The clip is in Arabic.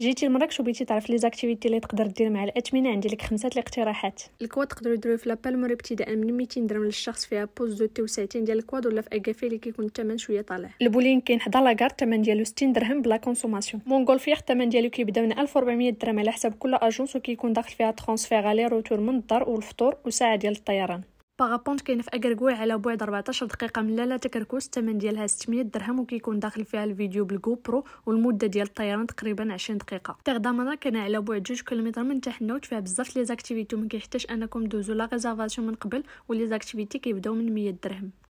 جيتي لمراكش وبغيتي تعرف لي زاكتيفيتي اللي تقدر دير مع الاثمنه عندي لك خمسه الاقتراحات الكواد تقدروا ديروه في لابال مور ابتداء من 200 درهم للشخص فيها بوز دو تي وساعتين ديال الكواد ولا في اكافي اللي كيكون الثمن شويه طالع البولين كاين حدا لاكار الثمن ديالو 60 درهم بلا كونسوماسيون مونغولفير الثمن ديالو كيبدا من 1400 درهم على حسب كل اجونس وكيكون داخل فيها ترونسفير غالي روتور من الدار والفطور وساعه ديال الطيران باغابونت كاينه في اكركوي على بعد 14 دقيقه من لالا تكركوس الثمن ديالها 600 درهم وكيكون داخل فيها الفيديو بالجو والمده ديال الطيران تقريبا 20 دقيقه تغ دمنا كان على بعد 2 كيلومتر من تحنوت فيها بزاف لي زاكتيفيتي وما كيحتاج انكم دوزو لا ريزيرفاسيون من قبل ولي زاكتيفيتي كيبداو من 100 درهم